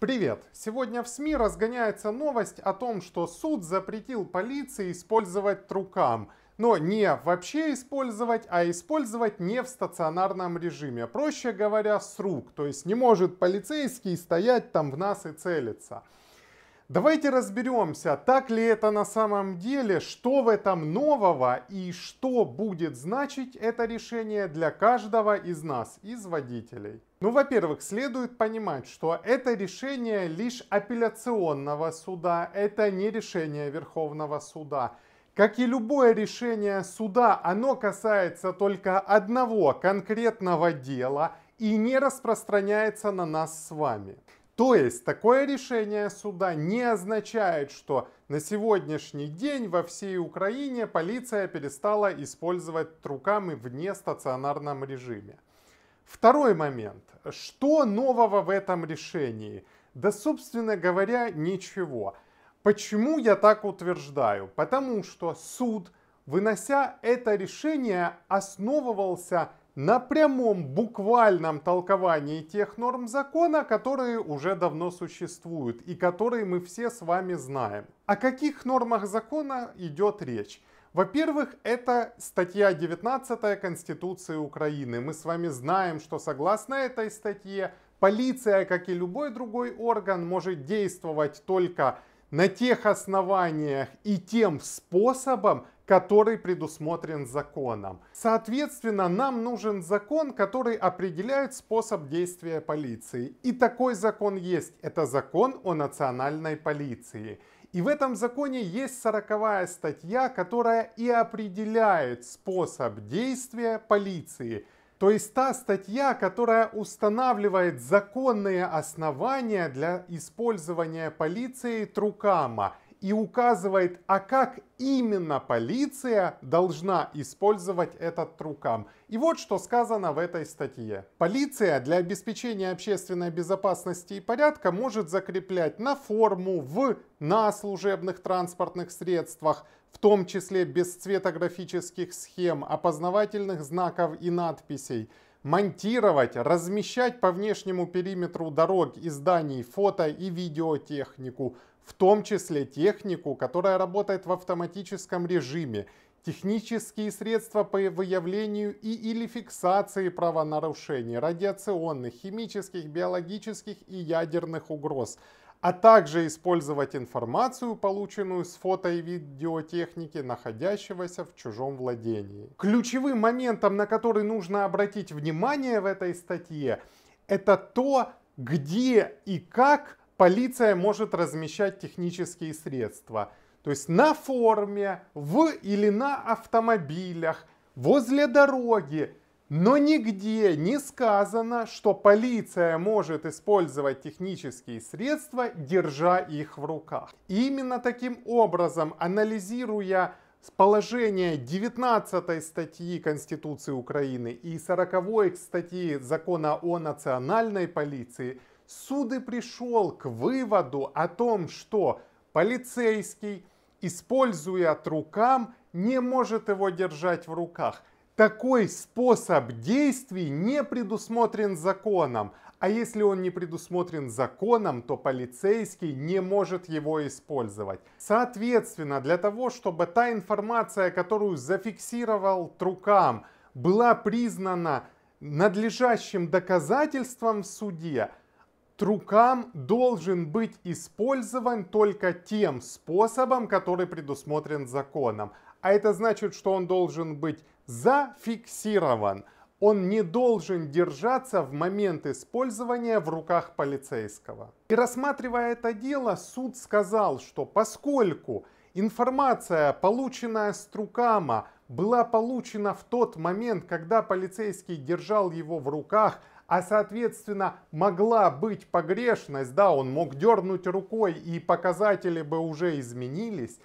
Привет! Сегодня в СМИ разгоняется новость о том, что суд запретил полиции использовать трукам. Но не вообще использовать, а использовать не в стационарном режиме. Проще говоря, с рук. То есть не может полицейский стоять там в нас и целиться. Давайте разберемся, так ли это на самом деле, что в этом нового и что будет значить это решение для каждого из нас, из водителей. Ну, во-первых, следует понимать, что это решение лишь апелляционного суда, это не решение Верховного суда. Как и любое решение суда, оно касается только одного конкретного дела и не распространяется на нас с вами. То есть такое решение суда не означает, что на сегодняшний день во всей Украине полиция перестала использовать трукамы в нестационарном режиме. Второй момент. Что нового в этом решении? Да, собственно говоря, ничего. Почему я так утверждаю? Потому что суд, вынося это решение, основывался на прямом буквальном толковании тех норм закона, которые уже давно существуют и которые мы все с вами знаем. О каких нормах закона идет речь? Во-первых, это статья 19 Конституции Украины. Мы с вами знаем, что согласно этой статье полиция, как и любой другой орган, может действовать только на тех основаниях и тем способом, который предусмотрен законом. Соответственно, нам нужен закон, который определяет способ действия полиции. И такой закон есть. Это закон о национальной полиции. И в этом законе есть сороковая статья, которая и определяет способ действия полиции. То есть та статья, которая устанавливает законные основания для использования полицией Трукама – и указывает, а как именно полиция должна использовать этот трукам. И вот что сказано в этой статье. Полиция для обеспечения общественной безопасности и порядка может закреплять на форму, в, на служебных транспортных средствах, в том числе без цветографических схем, опознавательных знаков и надписей, монтировать, размещать по внешнему периметру дорог и зданий фото и видеотехнику, в том числе технику, которая работает в автоматическом режиме, технические средства по выявлению и или фиксации правонарушений, радиационных, химических, биологических и ядерных угроз, а также использовать информацию, полученную с фото и видеотехники, находящегося в чужом владении. Ключевым моментом, на который нужно обратить внимание в этой статье, это то, где и как полиция может размещать технические средства. То есть на форме, в или на автомобилях, возле дороги. Но нигде не сказано, что полиция может использовать технические средства, держа их в руках. И именно таким образом, анализируя положение 19 статьи Конституции Украины и 40 статьи закона о национальной полиции, суд и пришел к выводу о том, что полицейский, используя от рукам, не может его держать в руках. Такой способ действий не предусмотрен законом, а если он не предусмотрен законом, то полицейский не может его использовать. Соответственно, для того, чтобы та информация, которую зафиксировал Трукам, была признана надлежащим доказательством в суде, Трукам должен быть использован только тем способом, который предусмотрен законом. А это значит, что он должен быть зафиксирован. Он не должен держаться в момент использования в руках полицейского. И рассматривая это дело, суд сказал, что поскольку информация, полученная с Трукама, была получена в тот момент, когда полицейский держал его в руках, а соответственно могла быть погрешность, да, он мог дернуть рукой и показатели бы уже изменились,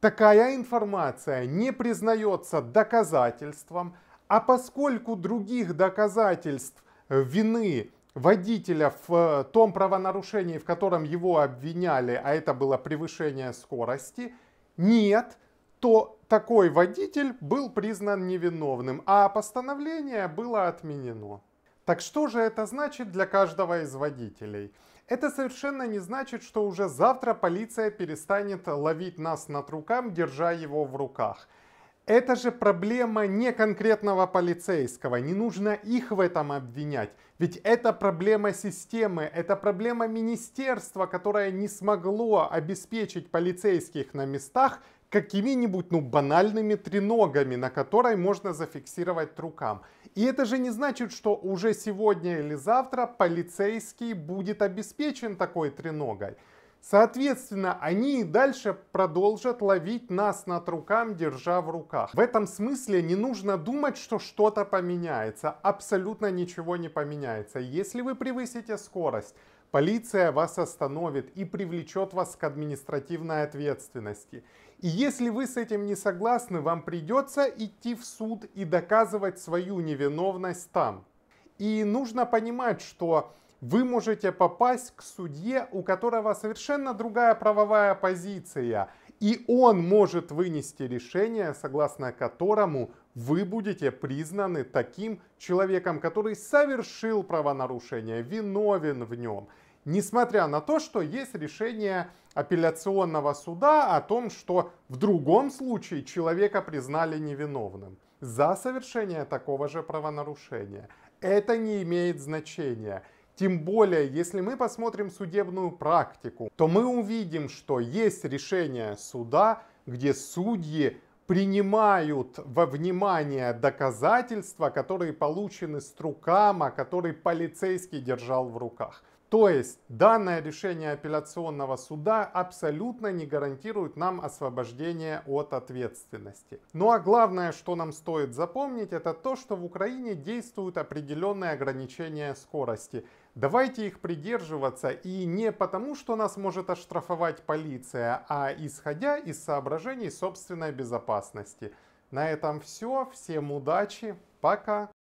такая информация не признается доказательством, а поскольку других доказательств вины водителя в э, том правонарушении, в котором его обвиняли, а это было превышение скорости, нет, то такой водитель был признан невиновным, а постановление было отменено. Так что же это значит для каждого из водителей? Это совершенно не значит, что уже завтра полиция перестанет ловить нас на рукам, держа его в руках. Это же проблема не конкретного полицейского, не нужно их в этом обвинять. Ведь это проблема системы, это проблема министерства, которое не смогло обеспечить полицейских на местах какими-нибудь, ну, банальными треногами, на которой можно зафиксировать трукам. И это же не значит, что уже сегодня или завтра полицейский будет обеспечен такой треногой. Соответственно, они и дальше продолжат ловить нас над рукам, держа в руках. В этом смысле не нужно думать, что что-то поменяется. Абсолютно ничего не поменяется. Если вы превысите скорость, полиция вас остановит и привлечет вас к административной ответственности. И если вы с этим не согласны, вам придется идти в суд и доказывать свою невиновность там. И нужно понимать, что вы можете попасть к судье, у которого совершенно другая правовая позиция, и он может вынести решение, согласно которому вы будете признаны таким человеком, который совершил правонарушение, виновен в нем несмотря на то, что есть решение апелляционного суда о том, что в другом случае человека признали невиновным за совершение такого же правонарушения. Это не имеет значения. Тем более, если мы посмотрим судебную практику, то мы увидим, что есть решение суда, где судьи принимают во внимание доказательства, которые получены с рукама, которые полицейский держал в руках. То есть данное решение апелляционного суда абсолютно не гарантирует нам освобождение от ответственности. Ну а главное, что нам стоит запомнить, это то, что в Украине действуют определенные ограничения скорости. Давайте их придерживаться и не потому, что нас может оштрафовать полиция, а исходя из соображений собственной безопасности. На этом все. Всем удачи. Пока.